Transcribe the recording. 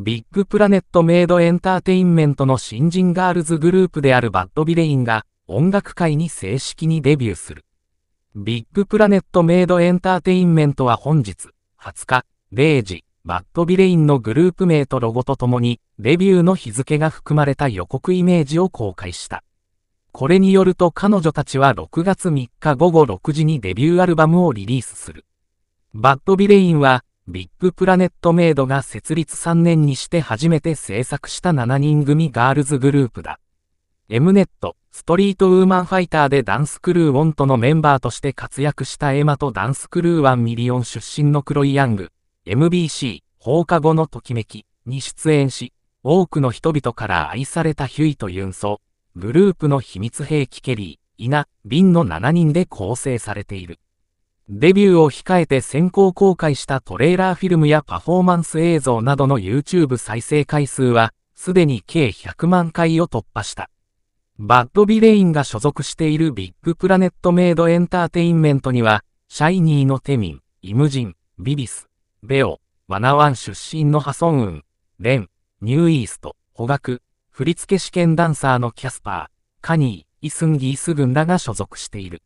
ビッグプラネットメイドエンターテインメントの新人ガールズグループであるバッドビレインが音楽界に正式にデビューする。ビッグプラネットメイドエンターテインメントは本日20日0時、バッドビレインのグループ名とロゴとともにデビューの日付が含まれた予告イメージを公開した。これによると彼女たちは6月3日午後6時にデビューアルバムをリリースする。バッドビレインはビッグプラネットメイドが設立3年にして初めて制作した7人組ガールズグループだ。エムネット、ストリートウーマンファイターでダンスクルーウォントのメンバーとして活躍したエマとダンスクルーワンミリオン出身のクロイ・ヤング、MBC、放課後のときめきに出演し、多くの人々から愛されたヒュイとユンソ、グループの秘密兵器ケリー、イナ、ビンの7人で構成されている。デビューを控えて先行公開したトレーラーフィルムやパフォーマンス映像などの YouTube 再生回数は、すでに計100万回を突破した。バッドビレインが所属しているビッグプラネットメイドエンターテインメントには、シャイニーのテミン、イムジン、ビビス、ベオ、ワナワン出身のハソンウン、レン、ニューイースト、捕獲、振付試験ダンサーのキャスパー、カニー、イスンギースンらが所属している。